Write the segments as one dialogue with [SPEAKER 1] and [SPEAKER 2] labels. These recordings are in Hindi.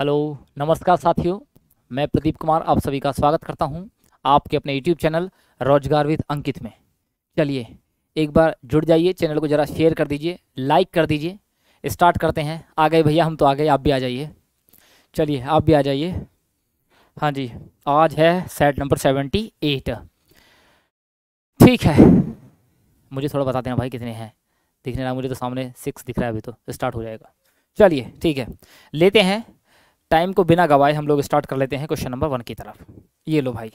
[SPEAKER 1] हेलो नमस्कार साथियों मैं प्रदीप कुमार आप सभी का स्वागत करता हूं आपके अपने यूट्यूब चैनल रोजगार विद अंकित में चलिए एक बार जुड़ जाइए चैनल को ज़रा शेयर कर दीजिए लाइक कर दीजिए स्टार्ट करते हैं आ गए भैया हम तो आ गए आप भी आ जाइए चलिए आप भी आ जाइए हाँ जी आज है सेट नंबर सेवेंटी एट ठीक है मुझे थोड़ा बता देना भाई कितने हैं दिखने लगा मुझे तो सामने सिक्स दिख रहा है अभी तो स्टार्ट हो जाएगा चलिए ठीक है लेते हैं टाइम को बिना गवाए हम लोग स्टार्ट कर लेते हैं क्वेश्चन नंबर वन की तरफ ये लो भाई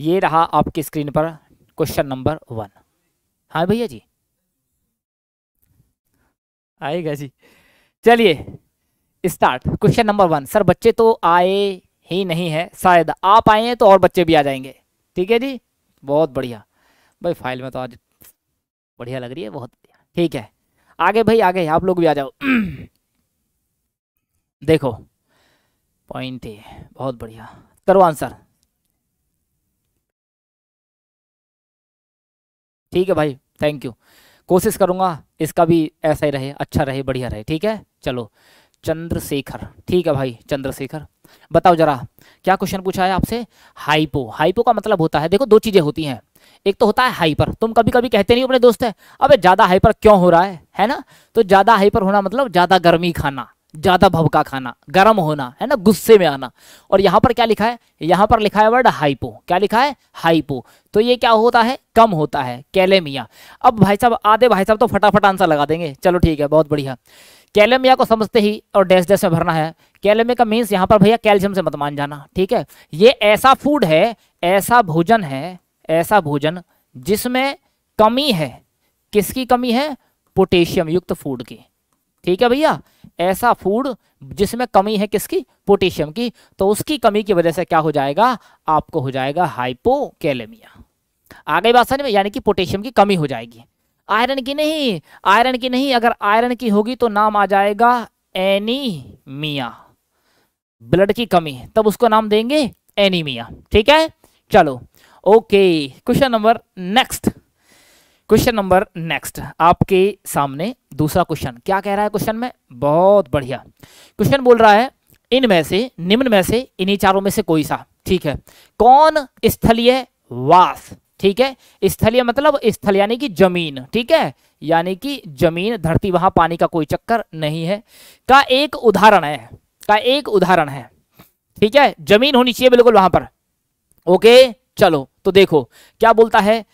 [SPEAKER 1] ये रहा आपकी स्क्रीन पर क्वेश्चन नंबर वन हाँ भैया जी आएगा जी चलिए start question number one sir बच्चे तो आए ही नहीं है शायद आप आए हैं तो और बच्चे भी आ जाएंगे ठीक है जी बहुत बढ़िया भाई फाइल में तो आज बढ़िया लग रही है बहुत ठीक है आगे भाई आगे आप लोग भी आ जाओ देखो पॉइंट ए बहुत बढ़िया करो आंसर ठीक है भाई थैंक यू कोशिश करूंगा इसका भी ऐसा ही रहे अच्छा रहे बढ़िया रहे ठीक है चलो चंद्रशेखर ठीक है भाई चंद्रशेखर बताओ जरा क्या क्वेश्चन पूछा है आपसे हाइपो हाइपो का मतलब होता है देखो दो चीज़ें होती हैं एक तो होता है हाइपर तुम कभी कभी कहते नहीं अपने दोस्त है अबे ज़्यादा हाइपर क्यों हो रहा है है ना तो ज़्यादा हाइपर होना मतलब ज़्यादा गर्मी खाना ज्यादा भभका खाना गर्म होना है ना गुस्से में आना और यहां पर क्या लिखा है यहां पर लिखा है वर्ड हाइपो क्या लिखा है हाइपो तो ये क्या होता है कम होता है कैलेमिया अब भाई साहब आधे भाई साहब तो फटाफट आंसर लगा देंगे चलो ठीक है बहुत बढ़िया कैलेमिया को समझते ही और डैश डैश में भरना है कैलेमिया का मीन्स यहाँ पर भैया कैल्शियम से मत मान जाना ठीक है ये ऐसा फूड है ऐसा भोजन है ऐसा भोजन जिसमें कमी है किसकी कमी है पोटेशियम युक्त फूड की ठीक है भैया ऐसा फूड जिसमें कमी है किसकी पोटेशियम की तो उसकी कमी की वजह से क्या हो जाएगा आपको हो जाएगा हाइपोकेलेमिया आगे बात समझ में यानी कि पोटेशियम की कमी हो जाएगी आयरन की नहीं आयरन की नहीं अगर आयरन की होगी तो नाम आ जाएगा एनीमिया ब्लड की कमी तब उसको नाम देंगे एनीमिया ठीक है चलो okay question number next question number next आपके सामने दूसरा क्वेश्चन क्या कह रहा है क्वेश्चन में बहुत बढ़िया क्वेश्चन बोल रहा है इनमें से निम्न में से इन्हीं चारों में से कोई सा ठीक है कौन स्थलीय वास ठीक है स्थलीय मतलब स्थल यानी कि जमीन ठीक है यानी कि जमीन धरती वहां पानी का कोई चक्कर नहीं है का एक उदाहरण है का एक उदाहरण है ठीक है जमीन होनी चाहिए बिल्कुल वहां पर ओके चलो तो देखो क्या बोलता है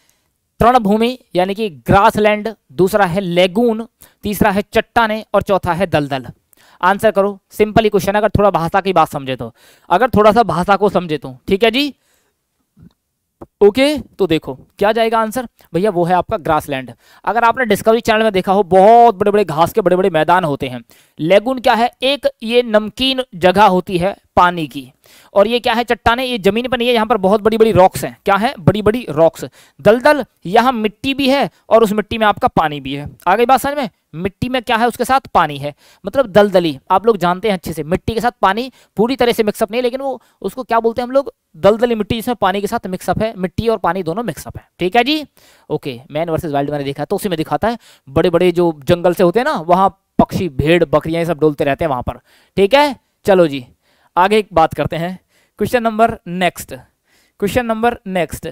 [SPEAKER 1] तृणभूमि यानी कि ग्रासलैंड दूसरा है लेगून तीसरा है चट्टाने और चौथा है दलदल आंसर करो सिंपल ही क्वेश्चन अगर थोड़ा भाषा की बात समझे तो अगर थोड़ा सा भाषा को समझे तो ठीक है जी ओके okay, तो देखो क्या जाएगा आंसर भैया वो है आपका ग्रासलैंड अगर आपने डिस्कवरी चैनल में देखा हो बहुत बड़े बड़े घास के बड़े बड़े मैदान होते हैं लेगुन क्या है एक ये नमकीन जगह होती है पानी की और ये क्या है चट्टाने ये जमीन पर नहीं है यहाँ पर बहुत बड़ी बड़ी रॉक्स हैं क्या है बड़ी बड़ी रॉक्स दलदल यहाँ मिट्टी भी है और उस मिट्टी में आपका पानी भी है आ गई बात समझ में मिट्टी में क्या है उसके साथ पानी है मतलब दलदली आप लोग जानते हैं अच्छे से मिट्टी के साथ पानी पूरी तरह से मिक्सअप नहीं लेकिन वो उसको क्या बोलते हैं हम लोग दलदली मिट्टी जिसमें पानी के साथ मिक्सअप है मिट्टी और पानी दोनों मिक्सअप है ठीक है जी ओके मैन वर्सेज वाइल्ड मैंने देखा तो उसी में दिखाता है बड़े बड़े जो जंगल से होते हैं ना वहाँ पक्षी भेड़ बकरियाँ सब डोलते रहते हैं वहाँ पर ठीक है चलो जी आगे एक बात करते हैं question number next question number next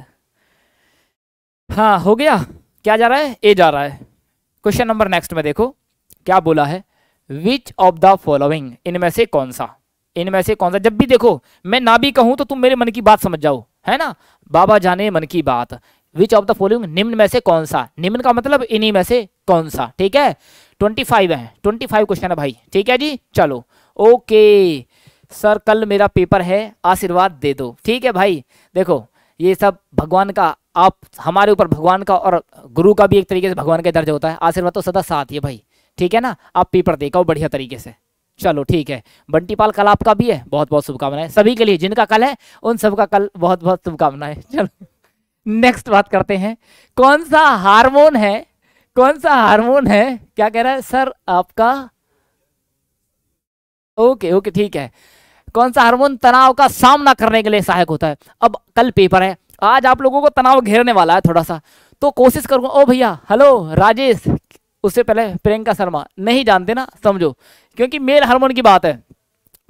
[SPEAKER 1] हाँ हो गया क्या जा रहा है ए जा रहा है क्वेश्चन नंबर नेक्स्ट में देखो क्या बोला है विच ऑफ द फॉलोइंग इनमें से कौन सा इनमें से कौन सा जब भी देखो मैं ना भी कहूं तो तुम मेरे मन की बात समझ जाओ है ना बाबा जाने मन की बात विच ऑफ द फॉलोइंग निम्न में से कौन सा निम्न का मतलब इन्हीं में से कौन सा ठीक है ट्वेंटी फाइव है ट्वेंटी फाइव क्वेश्चन है भाई ठीक है जी चलो ओके सर कल मेरा पेपर है आशीर्वाद दे दो ठीक है भाई देखो ये सब भगवान का आप हमारे ऊपर भगवान का और गुरु का भी एक तरीके से भगवान का दर्जा होता है आशीर्वाद तो सदा साथ ही है भाई ठीक है ना आप पेपर देखा हो बढ़िया तरीके से चलो ठीक है बंटीपाल कल आपका भी है बहुत बहुत शुभकामनाएं सभी के लिए जिनका कल है उन सबका कल बहुत बहुत शुभकामनाएं चलो नेक्स्ट बात करते हैं कौन सा हार्मोन है कौन सा हार्मोन है क्या कह रहा है सर आपका ओके ओके ठीक है कौन सा हार्मोन तनाव का सामना करने के लिए सहायक होता है अब कल पेपर है आज आप लोगों को तनाव घेरने वाला है थोड़ा सा तो कोशिश करूँगा ओ भैया हेलो राजेश उससे पहले प्रियंका शर्मा नहीं जानते ना समझो क्योंकि मेल हार्मोन की बात है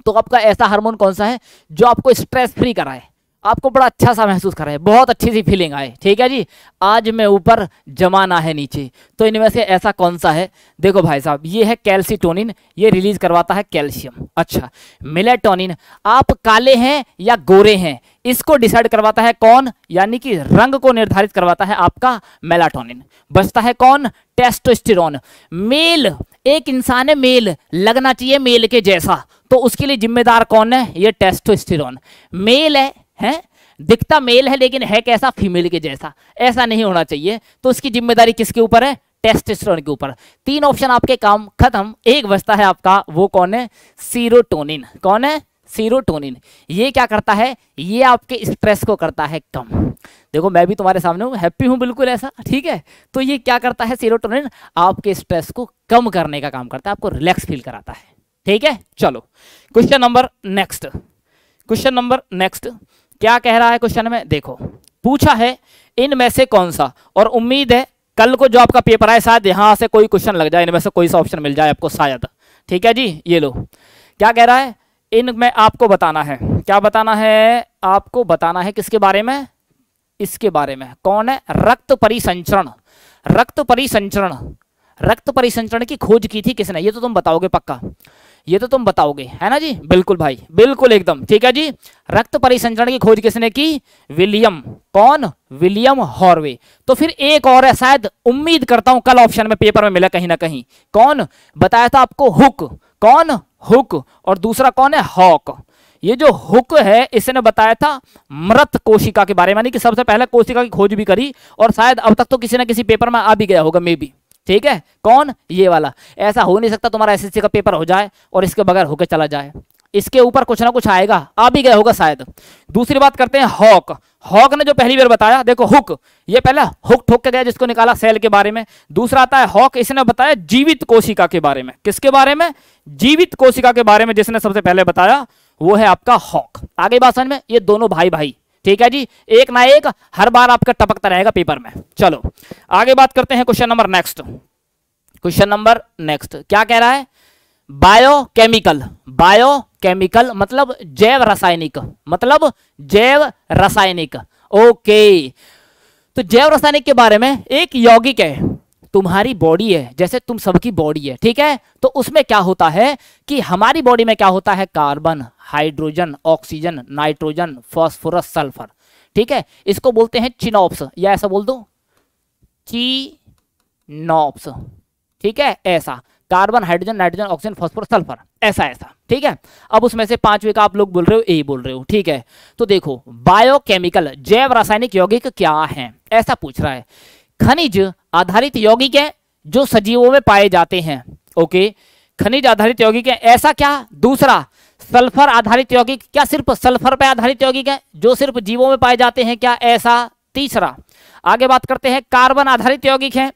[SPEAKER 1] तो आपका ऐसा हार्मोन कौन सा है जो आपको स्ट्रेस फ्री कराए आपको बड़ा अच्छा सा महसूस कराए बहुत अच्छी सी फीलिंग आए ठीक है जी आज मैं ऊपर जमाना है नीचे तो इनमें से ऐसा कौन सा है देखो भाई साहब ये है कैल्सीटोनिन ये रिलीज करवाता है कैल्शियम अच्छा मिलेटोनिन आप काले हैं या गोरे हैं इसको डिसाइड करवाता है कौन यानी कि रंग को निर्धारित करवाता है आपका मेलाटोनिन बचता है कौन टेस्टोस्टेरोन मेल एक इंसान है मेल लगना चाहिए मेल के जैसा तो उसके लिए जिम्मेदार कौन है ये टेस्टोस्टेरोन मेल है हैं दिखता मेल है लेकिन है कैसा फीमेल के जैसा ऐसा नहीं होना चाहिए तो उसकी जिम्मेदारी किसके ऊपर है टेस्टोस्टेरोन के ऊपर तीन ऑप्शन आपके काम खत्म एक बचता है आपका वो कौन है सीरोटोनिन कौन है सीरोटोनिन ये क्या करता है ये आपके स्ट्रेस को करता है कम देखो मैं भी तुम्हारे सामने हूँ हैप्पी हूँ बिल्कुल ऐसा ठीक है तो ये क्या करता है सीरोटोनिन आपके स्ट्रेस को कम करने का काम करता है आपको रिलैक्स फील कराता है ठीक है चलो question number next question number next क्या कह रहा है क्वेश्चन में देखो पूछा है इनमें से कौन सा और उम्मीद है कल को जो आपका पेपर आए शायद यहां से कोई क्वेश्चन लग जाए इनमें से कोई सा ऑप्शन मिल जाए आपको शायद ठीक है जी ये लो क्या कह रहा है में आपको बताना है क्या बताना है आपको बताना है किसके बारे में इसके बारे में कौन है रक्त परिसंचरण रक्त परिसंचरण रक्त परिसंचरण की खोज की थी किसने ये तो तुम बताओगे पक्का ये तो तुम बताओगे है ना जी बिल्कुल भाई बिल्कुल एकदम ठीक है जी रक्त परिसंचरण की खोज किसने की विलियम कौन विलियम हॉर्वे तो फिर एक और है शायद उम्मीद करता हूं कल ऑप्शन में पेपर में मिला कहीं ना कहीं कौन बताया था आपको हुक कौन हुक और दूसरा कौन है हॉक ये जो हुक है इसने बताया था मृत कोशिका के बारे में कि सबसे पहले कोशिका की खोज भी करी और शायद अब तक तो किसी ना किसी पेपर में आ भी गया होगा मे बी ठीक है कौन ये वाला ऐसा हो नहीं सकता तुम्हारा एसएससी का पेपर हो जाए और इसके बगैर होकर चला जाए इसके ऊपर कुछ ना कुछ आएगा आ भी गया होगा शायद दूसरी बात करते हैं हॉक हॉक ने जो पहली बार बताया देखो हुक ये पहला हुक ठोक के गया जिसको निकाला सेल के बारे में दूसरा आता है हॉक इसने बताया जीवित कोशिका के बारे में किसके बारे में जीवित कोशिका के बारे में जिसने सबसे पहले बताया वो है आपका हॉक आगे बात समझ में ये दोनों भाई भाई ठीक है जी एक ना एक हर बार आपका टपकता रहेगा पेपर में चलो आगे बात करते हैं question number next question number next क्या कह रहा है बायोकेमिकल बायोकेमिकल मतलब जैव रासायनिक मतलब जैव रासायनिक ओके तो जैव रासायनिक के बारे में एक यौगिक है तुम्हारी बॉडी है जैसे तुम सबकी बॉडी है ठीक है तो उसमें क्या होता है कि हमारी बॉडी में क्या होता है carbon hydrogen oxygen nitrogen phosphorus sulphur ठीक है इसको बोलते हैं चिनॉप्स या ऐसा बोल दो ची नॉप्स ठीक है ऐसा carbon hydrogen nitrogen oxygen phosphor sulphur ऐसा ऐसा ठीक है अब उसमें से पांचवे का आप लोग बोल रहे हो ए बोल रहे हो ठीक है तो देखो बायोकेमिकल जैव रासायनिक यौगिक क्या है ऐसा पूछ रहा है खनिज आधारित यौगिक है जो सजीवों में पाए जाते हैं ओके खनिज आधारित यौगिक है ऐसा क्या दूसरा सल्फर आधारित यौगिक क्या सिर्फ सल्फर पर आधारित यौगिक है जो सिर्फ जीवों में पाए जाते हैं क्या ऐसा तीसरा आगे बात करते हैं कार्बन आधारित यौगिक है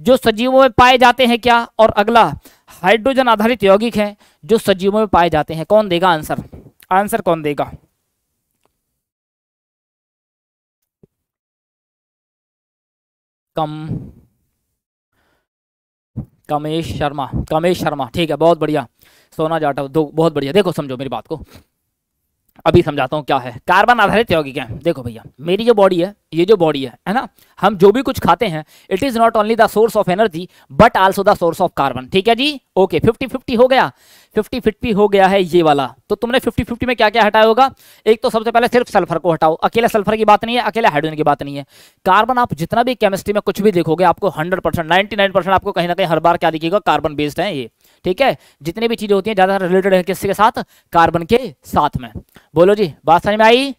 [SPEAKER 1] जो सजीवों में पाए जाते हैं क्या और अगला हाइड्रोजन आधारित यौगिक हैं जो सजीवों में पाए जाते हैं कौन देगा आंसर आंसर कौन देगा कम कमेश शर्मा कमेश शर्मा ठीक है बहुत बढ़िया सोना जाटव दो बहुत बढ़िया देखो समझो मेरी बात को अभी समझाता हूँ क्या है कार्बन आधारित यौगिक है देखो भैया मेरी जो बॉडी है ये जो बॉडी है है ना हम जो भी कुछ खाते हैं it is not only the source of energy but also the source of carbon ठीक है जी ओके फिफ्टी फिफ्टी हो गया फिफ्टी फिफ्टी हो गया है ये वाला तो तुमने फिफ्टी फिफ्टी में क्या क्या हटाया होगा एक तो सबसे पहले सिर्फ सल्फर को हटाओ अकेले सल्फर की बात नहीं है अकेले हाइड्रोजन की बात नहीं है कार्बन आप जितना भी केमिस्ट्री में कुछ भी देखोगे आपको हंड्रेड परसेंट नाइन परसेंट आपको कहीं ना कहीं हर बार क्या दिखेगा कार्बन बेस्ड है ये ठीक है जितनी भी चीजें होती हैं ज्यादा रिलेटेड है किसके साथ कार्बन के साथ में बोलो जी बात समझ में आई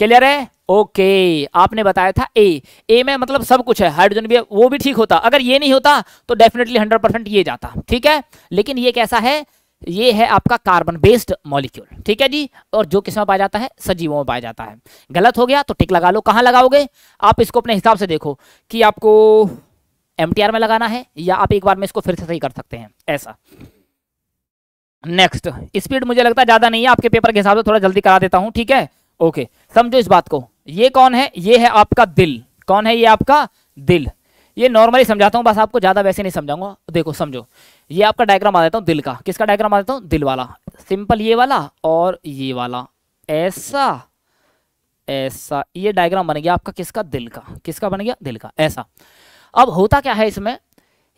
[SPEAKER 1] क्लियर है ओके okay, आपने बताया था ए ए में मतलब सब कुछ है हाइड्रोजन भी वो भी ठीक होता अगर ये नहीं होता तो डेफिनेटली हंड्रेड परसेंट ये जाता ठीक है लेकिन ये कैसा है ये है आपका कार्बन बेस्ड मॉलिक्यूल ठीक है जी और जो किस में पाया जाता है सजीवों में पाया जाता है गलत हो गया तो टिक लगा लो कहाँ लगाओगे आप इसको अपने हिसाब से देखो कि आपको एम में लगाना है या आप एक बार में इसको फिर से सही कर सकते हैं ऐसा नेक्स्ट स्पीड मुझे लगता है ज़्यादा नहीं है आपके पेपर के हिसाब से थोड़ा जल्दी करा देता हूँ ठीक है ओके समझो इस बात को ये कौन है ये है आपका दिल कौन है ये आपका दिल ये नॉर्मली समझाता हूँ बस आपको ज़्यादा वैसे नहीं समझाऊंगा देखो समझो ये आपका डायग्राम आ देता हूँ दिल का किसका डायग्राम आ देता हूँ दिल वाला सिंपल ये वाला और ये वाला ऐसा ऐसा ये डायग्राम बन गया आपका किसका दिल का किसका बन गया दिल का ऐसा अब होता क्या है इसमें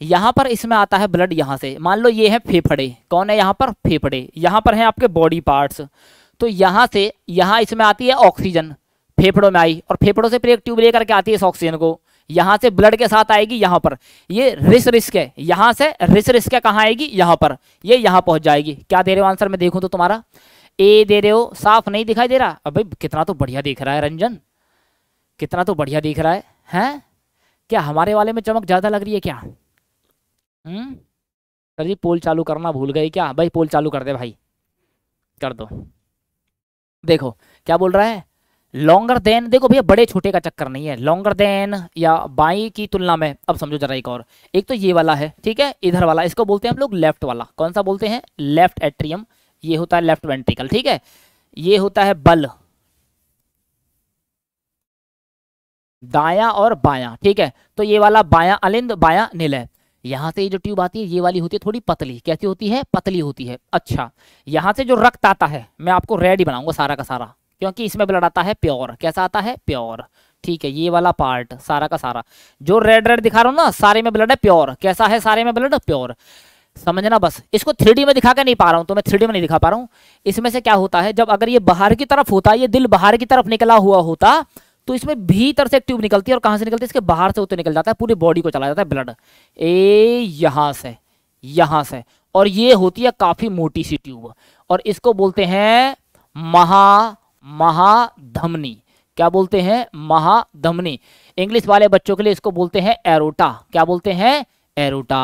[SPEAKER 1] यहाँ पर इसमें आता है ब्लड यहाँ से मान लो ये है फेफड़े कौन है यहाँ पर फेफड़े यहाँ पर हैं आपके बॉडी पार्ट्स तो यहाँ से यहाँ इसमें आती है ऑक्सीजन फेफड़ों में आई और फेफड़ों से फिर एक ट्यूब लेकर के आती है इस ऑक्सीजन को यहाँ से ब्लड के साथ आएगी यहाँ पर ये रिस रिस्क है यहाँ से रिस रिस्क है कहाँ आएगी यहाँ पर ये यह यहाँ पहुँच जाएगी क्या दे रहे हो आंसर मैं देखूँ तो तुम्हारा ए दे रहे हो साफ नहीं दिखाई दे रहा अब कितना तो बढ़िया दिख रहा है रंजन कितना तो बढ़िया दिख रहा है हैं क्या हमारे वाले में चमक ज़्यादा लग रही है क्या हम्म सर जी पोल चालू करना भूल गए क्या भाई पोल चालू कर दे भाई कर दो देखो क्या बोल रहा है लॉन्गर देन देखो भैया बड़े छोटे का चक्कर नहीं है लॉन्गर देन या बाई की तुलना में अब समझो जरा एक और एक तो ये वाला है ठीक है इधर वाला इसको बोलते हैं हम लोग लेफ्ट वाला कौन सा बोलते हैं लेफ्ट एट्रियम ये होता है लेफ्ट वेंट्रिकल ठीक है ये होता है बल दाया और बाया ठीक है तो ये वाला बाया अलिंद बाया निलय यहां से ये जो ट्यूब आती है ये वाली होती है थोड़ी पतली कैसी होती है पतली होती है अच्छा यहां से जो रक्त आता है मैं आपको रेड ही बनाऊंगा सारा का सारा क्योंकि इसमें ब्लड आता है प्योर कैसा आता है प्योर ठीक है ये वाला पार्ट सारा का सारा जो रेड रेड दिखा रहा हूँ ना सारे में ब्लड है प्योर कैसा है सारे में ब्लड प्योर समझना बस इसको थ्री में दिखा के नहीं पा रहा हूँ तो मैं थ्री में नहीं दिखा पा रहा हूँ इसमें से क्या होता है जब अगर ये बाहर की तरफ होता ये दिल बाहर की तरफ निकला हुआ होता तो इसमें भीतर से एक ट्यूब निकलती है और कहाँ से निकलती है इसके बाहर से होते निकल जाता है पूरी बॉडी को चला जाता है ब्लड ए यहाँ से यहाँ से और ये होती है काफ़ी मोटी सी ट्यूब और इसको बोलते हैं महा महाधमनी क्या बोलते हैं महाधमनी इंग्लिश वाले बच्चों के लिए इसको बोलते हैं एरोटा क्या बोलते हैं एरोटा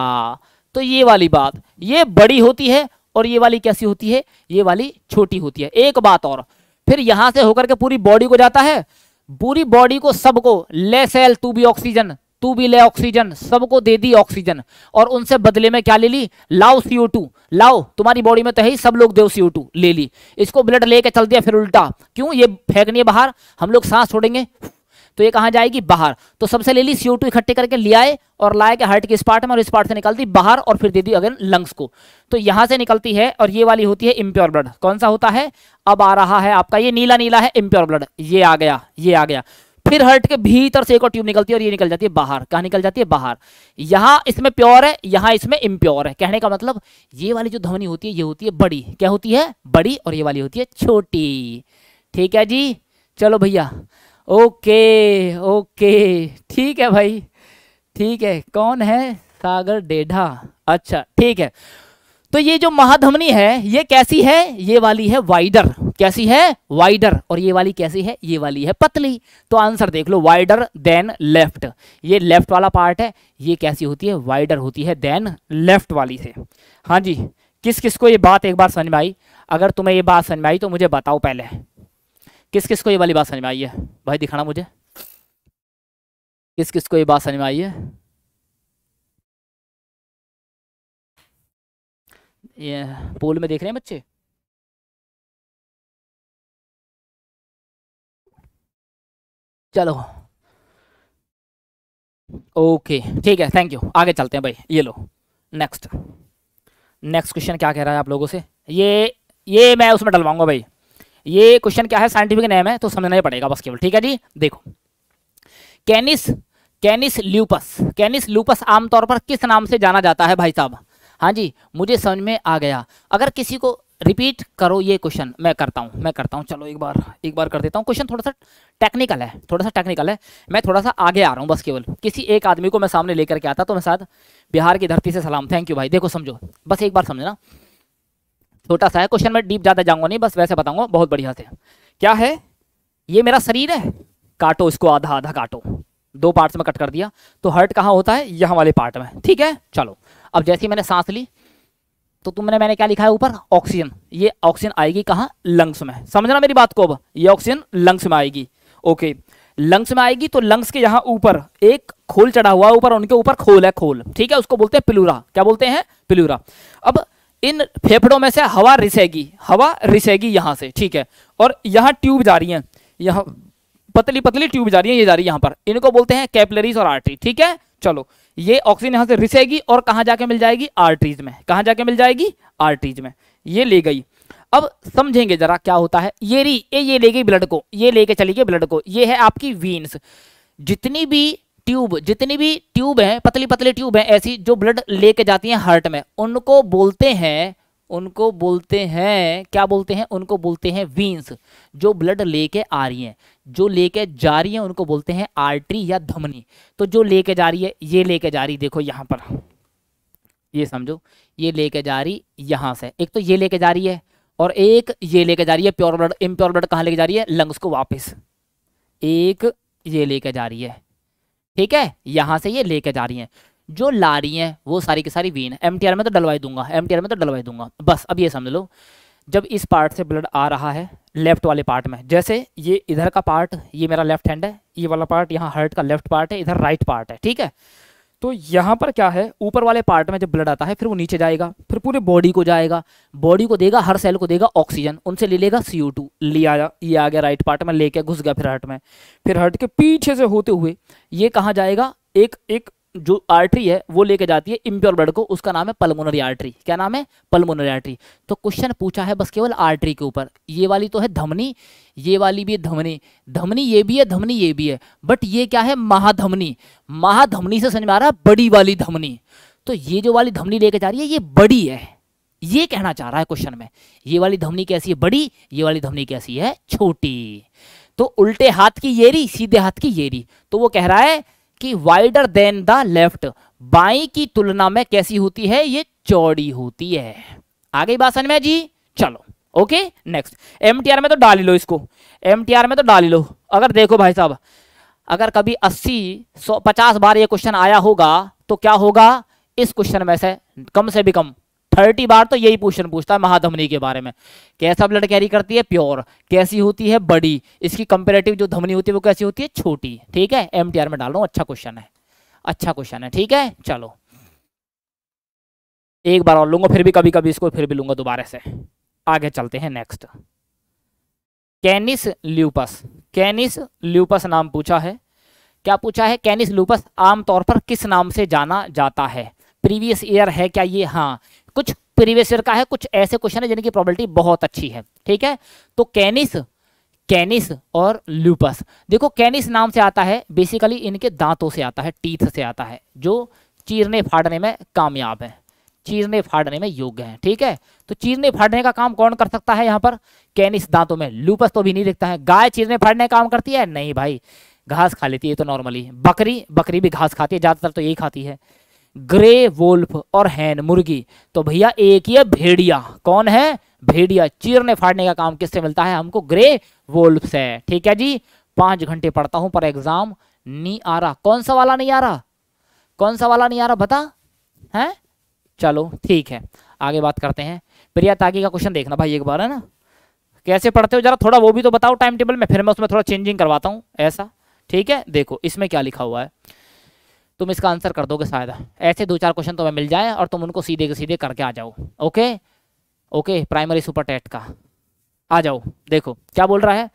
[SPEAKER 1] तो ये वाली बात ये बड़ी होती है और ये वाली कैसी होती है ये वाली छोटी होती है एक बात और फिर यहां से होकर के पूरी बॉडी को जाता है पूरी बॉडी को सबको लेसेल टू बी ऑक्सीजन तू भी ले ऑक्सीजन सबको दे दी ऑक्सीजन और उनसे बदले में क्या ले ली लाओ सीओ टू लाओ तुम्हारी बॉडी में तो है ही सब लोग दो सीओ टू ले ली इसको ब्लड लेके चल दिया फिर उल्टा क्यों ये फेंकनी है बाहर हम लोग सांस छोड़ेंगे तो ये कहाँ जाएगी बाहर तो सबसे ले ली सीओ टू इकट्ठे करके ले आए और लाए के हार्ट के इस पार्ट में और इस पार्ट से निकलती बाहर और फिर दे दी अगेन लंग्स को तो यहां से निकलती है और ये वाली होती है इम्प्योर ब्लड कौन सा होता है अब आ रहा है आपका ये नीला नीला है इम्प्योर ब्लड ये आ गया ये आ गया फिर हर्ट के भीतर से एक और ट्यूब निकलती है और ये निकल जाती है बाहर कहा निकल जाती है बाहर यहां इसमें प्योर है यहां इसमें इम्प्योर है कहने का मतलब ये वाली जो ध्वनि होती है ये होती है बड़ी क्या होती है बड़ी और ये वाली होती है छोटी ठीक है जी चलो भैया ओके ओके ठीक है भाई ठीक है कौन है सागर डेढ़ा अच्छा ठीक है तो ये जो महाधमनी है ये कैसी है ये वाली है वाइडर कैसी है वाइडर और ये वाली कैसी है ये वाली है पतली तो आंसर देख लो वाइडर देन लेफ्ट ये लेफ्ट वाला पार्ट है ये कैसी होती है वाइडर होती है देन लेफ्ट वाली से हाँ जी किस किस को ये बात एक बार समझ में आई अगर तुम्हें ये बात समझ में आई तो मुझे बताओ पहले किस किस को ये वाली बात समझ में आई है भाई दिखाना मुझे किस किस को ये बात समझ में आई है ये पोल में देख रहे हैं बच्चे चलो ओके ठीक है थैंक यू आगे चलते हैं भाई ये लो नेक्स्ट नेक्स्ट क्वेश्चन क्या कह रहा है आप लोगों से ये ये मैं उसमें डलवाऊंगा भाई ये क्वेश्चन क्या है साइंटिफिक नेम है तो समझना ही पड़ेगा बस केवल ठीक है जी देखो कैनिस कैनिस ल्यूपस कैनिस ल्यूपस आमतौर पर किस नाम से जाना जाता है भाई साहब हाँ जी मुझे समझ में आ गया अगर किसी को रिपीट करो ये क्वेश्चन मैं करता हूँ मैं करता हूँ चलो एक बार एक बार कर देता हूँ क्वेश्चन थोड़ा सा टेक्निकल है थोड़ा सा टेक्निकल है मैं थोड़ा सा आगे आ रहा हूँ बस केवल किसी एक आदमी को मैं सामने लेकर के आता तो मैं शायद बिहार की धरती से सलाम थैंक यू भाई देखो समझो बस एक बार समझना छोटा सा है क्वेश्चन में डीप ज़्यादा जाऊँगा नहीं बस वैसे बताऊँगा बहुत बढ़िया से क्या है ये मेरा शरीर है काटो इसको आधा आधा काटो दो पार्ट्स में कट कर दिया तो हर्ट कहाँ होता है यहाँ वाले पार्ट में ठीक है चलो अब जैसे ही मैंने सांस ली तो तुमने मैंने क्या लिखा है ऊपर ऑक्सीजन ये ऑक्सीजन आएगी कहाँ लंग्स में समझना मेरी बात को अब ये ऑक्सीजन लंग्स में आएगी ओके लंग्स में आएगी तो लंग्स के यहाँ ऊपर एक खोल चढ़ा हुआ ऊपर उनके ऊपर खोल है खोल ठीक है उसको बोलते हैं पिलूरा क्या बोलते हैं पिलूरा अब इन फेफड़ों में से हवा रिसेगी हवा रिसेगी यहाँ से ठीक है और यहाँ ट्यूब जा रही है यहाँ पतली पतली ट्यूब जा रही है ये जा रही है यहां पर इनको बोलते हैं कैपलरीज और आर्टरी ठीक है चलो ये ऑक्सीजन यहां से रिसेगी और कहा जाके मिल जाएगी आर्टरीज में कहा जाके मिल जाएगी आर्टरीज में ये ले गई अब समझेंगे जरा क्या होता है ये री ए ये ले गई ब्लड को ये लेके चली गई ब्लड को ये है आपकी वीन्स जितनी भी ट्यूब जितनी भी ट्यूब है पतली पतली ट्यूब है ऐसी जो ब्लड लेके जाती है हार्ट में उनको बोलते हैं उनको बोलते हैं क्या बोलते हैं उनको बोलते हैं वीन्स जो ब्लड लेके आ रही हैं जो लेके जा रही हैं उनको बोलते हैं आर्टरी या धमनी तो जो लेके जा रही है ये लेके जा रही देखो यहाँ पर ये समझो ये लेके जा रही यहाँ से एक तो ये लेके जा रही है और एक ये लेके जा रही है प्योर ब्लड इम्प्योर ब्लड कहाँ लेके जा रही है लंग्स को वापस एक ये लेके जा रही है ठीक है यहाँ से ये लेके जा रही है जो ला रही हैं वो सारी की सारी वीन एम में तो डलवाई दूंगा एम में तो डलवाई दूंगा बस अब ये समझ लो जब इस पार्ट से ब्लड आ रहा है लेफ्ट वाले पार्ट में जैसे ये इधर का पार्ट ये मेरा लेफ्ट हैंड है ये वाला पार्ट यहाँ हर्ट का लेफ्ट पार्ट है इधर राइट पार्ट है ठीक है तो यहाँ पर क्या है ऊपर वाले पार्ट में जब ब्लड आता है फिर वो नीचे जाएगा फिर पूरे बॉडी को जाएगा बॉडी को देगा हर सेल को देगा ऑक्सीजन उनसे ले लेगा सी टू लिया ये आ गया राइट पार्ट में लेके घुस गया फिर हर्ट में फिर हर्ट के पीछे से होते हुए ये कहाँ जाएगा एक एक जो आर्टरी है वो लेके जाती है इम्प्योर ब्लड को उसका नाम है पल्मोनरी आर्टरी क्या नाम है पल्मोनरी आर्टरी तो क्वेश्चन पूछा है बस केवल आर्टरी के ऊपर ये वाली तो है धमनी ये वाली भी है धमनी धमनी ये भी है धमनी ये भी है बट ये क्या है महाधमनी महाधमनी से समझ में आ रहा है बड़ी वाली धमनी तो ये जो वाली धमनी लेके जा रही है ये बड़ी है ये कहना चाह रहा है क्वेश्चन में ये वाली धमनी कैसी है बड़ी ये वाली धमनी कैसी है छोटी तो उल्टे हाथ की येरी सीधे हाथ की येरी तो वो कह रहा है कि वाइडर देन द लेफ्ट बाई की तुलना में कैसी होती है ये चौड़ी होती है आ गई बात समझ में जी चलो ओके नेक्स्ट एमटीआर में तो डाल लो इसको एमटीआर में तो डाल लो अगर देखो भाई साहब अगर कभी 80 सौ पचास बार ये क्वेश्चन आया होगा तो क्या होगा इस क्वेश्चन में से कम से भी कम थर्टी बार तो यही क्वेश्चन पूछता है महाधमनी के बारे में कैसा ब्लड कैरी करती है प्योर कैसी होती है बड़ी इसकी कंपेरेटिव जो धमनी होती है वो कैसी होती है छोटी ठीक है एम में डाल रहा अच्छा क्वेश्चन है अच्छा क्वेश्चन है ठीक है चलो एक बार और लूंगा फिर भी कभी कभी इसको फिर भी लूंगा दोबारा से आगे चलते हैं next Canis lupus Canis lupus नाम पूछा है क्या पूछा है कैनिस ल्यूपस आमतौर पर किस नाम से जाना जाता है प्रीवियस ईयर है क्या ये हाँ कुछ प्रीवियस ईयर का है कुछ ऐसे क्वेश्चन है जिनकी प्रॉबिलिटी बहुत अच्छी है ठीक है तो कैनिस कैनिस और ल्यूपस देखो कैनिस नाम से आता है बेसिकली इनके दांतों से आता है टीथ से आता है जो चीरने फाड़ने में कामयाब है चीरने फाड़ने में योग्य है ठीक है तो चीरने फाड़ने का काम कौन कर सकता है यहाँ पर कैनिस दांतों में लूपस तो भी नहीं दिखता है गाय चीरने फाड़ने का काम करती है नहीं भाई घास खा लेती है तो नॉर्मली बकरी बकरी भी घास खाती है ज़्यादातर तो यही खाती है ग्रे वोल्फ और हैन मुर्गी तो भैया एक ही है भेड़िया कौन है भेड़िया चीरने फाड़ने का काम किससे मिलता है हमको ग्रे वोल्फ से ठीक है जी पांच घंटे पढ़ता हूं पर एग्जाम नहीं आ रहा कौन सा वाला नहीं आ रहा कौन सा वाला नहीं आ रहा बता है चलो ठीक है आगे बात करते हैं प्रिया तागी का क्वेश्चन देखना भाई एक बार है ना कैसे पढ़ते हो जरा थोड़ा वो भी तो बताओ टाइम टेबल में फिर मैं उसमें थोड़ा चेंजिंग करवाता हूँ ऐसा ठीक है देखो इसमें क्या लिखा हुआ है तुम इसका आंसर कर दोगे शायद ऐसे दो चार क्वेश्चन तुम्हें तो मिल जाए और तुम उनको सीधे के सीधे करके आ जाओ okay okay primary super TET का आ जाओ देखो क्या बोल रहा है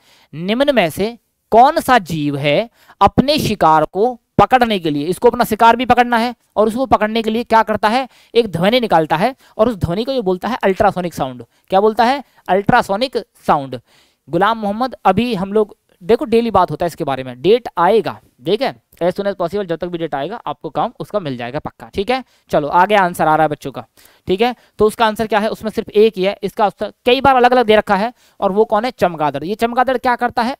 [SPEAKER 1] निम्न में से कौन सा जीव है अपने शिकार को पकड़ने के लिए इसको अपना शिकार भी पकड़ना है और उसको पकड़ने के लिए क्या करता है एक ध्वनि निकालता है और उस ध्वनि को ये बोलता है अल्ट्रासोनिक साउंड क्या बोलता है अल्ट्रासोनिक साउंड गुलाम मोहम्मद अभी हम लोग देखो डेली बात होता है इसके बारे में डेट आएगा ठीक है एज सुन एज पॉसिबल जब तक भी डेट आएगा आपको काम उसका मिल जाएगा पक्का ठीक है चलो आगे आंसर आ रहा है बच्चों का ठीक है तो उसका आंसर क्या है उसमें सिर्फ एक ही है इसका उसका कई बार अलग अलग दे रखा है और वो कौन है चमगादड़ ये चमगादड़ क्या करता है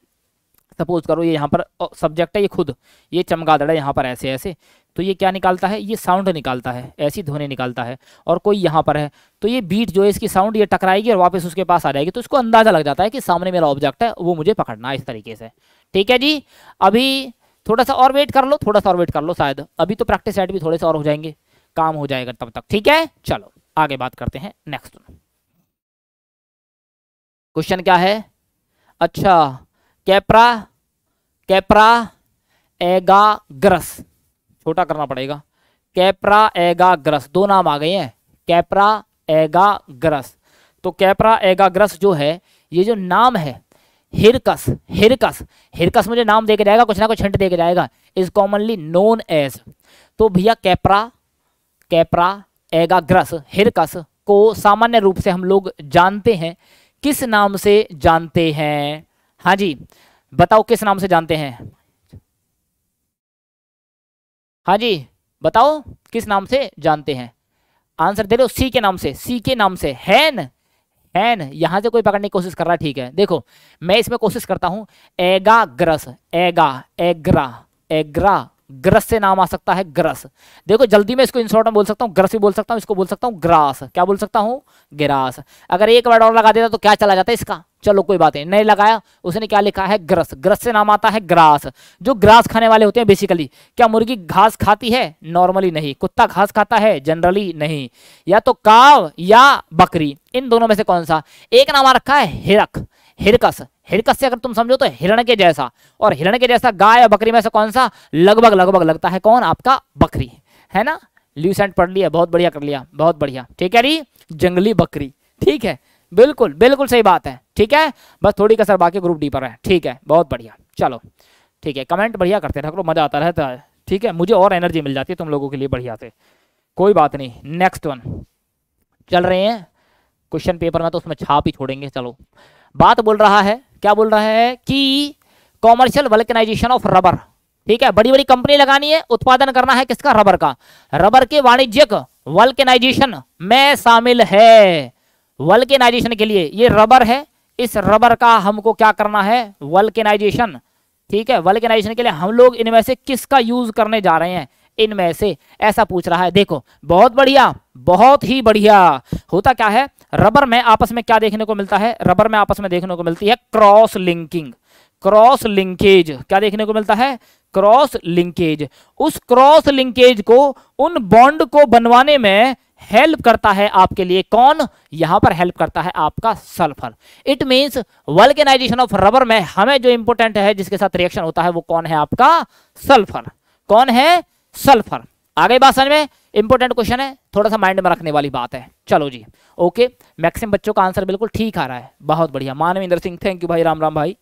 [SPEAKER 1] सपोज करो ये यहाँ पर सब्जेक्ट है ये खुद ये चमगादड़ है यहाँ पर ऐसे ऐसे तो ये क्या निकालता है ये साउंड निकालता है ऐसी ध्वनि निकालता है और कोई यहाँ पर है तो ये बीट जो है इसकी साउंड ये टकराएगी और वापस उसके पास आ जाएगी तो इसको अंदाज़ा लग जाता है कि सामने मेरा ऑब्जेक्ट है वो मुझे पकड़ना है इस तरीके से ठीक है जी अभी थोड़ा सा और वेट कर लो थोड़ा सा और वेट कर लो शायद अभी तो प्रैक्टिस सेट भी थोड़े से और हो जाएंगे काम हो जाएगा तब तक ठीक है चलो आगे बात करते हैं नेक्स्ट क्वेश्चन क्या है अच्छा कैपरा कैपरा ग्रस छोटा करना पड़ेगा कैपरा एगाग्रस दो नाम आ गए हैं कैपरा एगाग्रस तो कैपरा एगाग्रस जो है ये जो नाम है हिरकस हिरकस हिरकस मुझे नाम दे के जाएगा कुछ ना कुछ छंट दे के जाएगा इज कॉमनली नोन एज तो भैया कैपरा कैपरा एगाग्रस हिरकस को सामान्य रूप से हम लोग जानते हैं किस नाम से जानते हैं हाँ जी बताओ किस नाम से जानते हैं हाँ जी बताओ किस नाम से जानते हैं आंसर दे दो सी के नाम से सी के नाम से हैन हैन यहां से कोई पकड़ने की कोशिश कर रहा है ठीक है देखो मैं इसमें कोशिश करता हूं एगा ग्रस एगा एग्रा एग्रा ग्रस से नाम आ सकता है ग्रस देखो जल्दी में इसको इन शॉर्ट में बोल सकता हूँ ग्रस भी बोल सकता हूँ इसको बोल सकता हूँ ग्रास क्या बोल सकता हूँ ग्रास अगर एक वर्ड और लगा देता तो क्या चला जाता है इसका चलो कोई बात नहीं नहीं लगाया उसने क्या लिखा है ग्रस ग्रस से नाम आता है ग्रास जो ग्रास खाने वाले होते हैं बेसिकली क्या मुर्गी घास खाती है नॉर्मली नहीं कुत्ता घास खाता है जनरली नहीं या तो काव या बकरी इन दोनों में से कौन सा एक नाम आ रखा है हिरक हिरकस हिरकस से अगर तुम समझो तो हिरण के जैसा और हिरण के जैसा गाय या बकरी में से कौन सा लगभग लगभग लगता है कौन आपका बकरी है ना ल्यूसेंट पढ़ लिया बहुत बढ़िया कर लिया बहुत बढ़िया ठीक है जी जंगली बकरी ठीक है बिल्कुल बिल्कुल सही बात है ठीक है बस थोड़ी कसर बाकी ग्रुप डी पर है ठीक है बहुत बढ़िया चलो ठीक है कमेंट बढ़िया करते ठाकुर मजा आता रहता है ठीक है मुझे और एनर्जी मिल जाती है तुम लोगों के लिए बढ़िया से कोई बात नहीं नेक्स्ट वन चल रहे हैं क्वेश्चन पेपर में तो उसमें छाप ही छोड़ेंगे चलो बात बोल रहा है क्या बोल रहा है कि कॉमर्शियल वल्कनाइजेशन ऑफ रबर ठीक है बड़ी बड़ी कंपनी लगानी है उत्पादन करना है किसका रबर का रबर के वाणिज्यिक वर्कनाइजेशन में शामिल है वल्केनाइजेशन के लिए ये रबर है इस रबर का हमको क्या करना है वल्केनाइजेशन ठीक है वल्केनाइजेशन के लिए हम लोग इनमें से किसका यूज करने जा रहे हैं इनमें से ऐसा पूछ रहा है देखो बहुत बढ़िया बहुत ही बढ़िया होता क्या है रबर में आपस में क्या देखने को मिलता है रबर में आपस में देखने को मिलती है क्रॉस लिंकिंग क्रॉस लिंकेज क्या देखने को मिलता है क्रॉस लिंकेज उस क्रॉस लिंकेज को उन बॉन्ड को बनवाने में हेल्प करता है आपके लिए कौन यहां पर हेल्प करता है आपका sulphur it means vulcanization of rubber में हमें जो इंपोर्टेंट है जिसके साथ रिएक्शन होता है वो कौन है आपका सल्फर कौन है सल्फर आगे बात समझ में इंपोर्टेंट क्वेश्चन है थोड़ा सा माइंड में रखने वाली बात है चलो जी ओके मैक्सिम बच्चों का आंसर बिल्कुल ठीक आ रहा है बहुत बढ़िया मानविंदर सिंह थैंक यू भाई राम राम भाई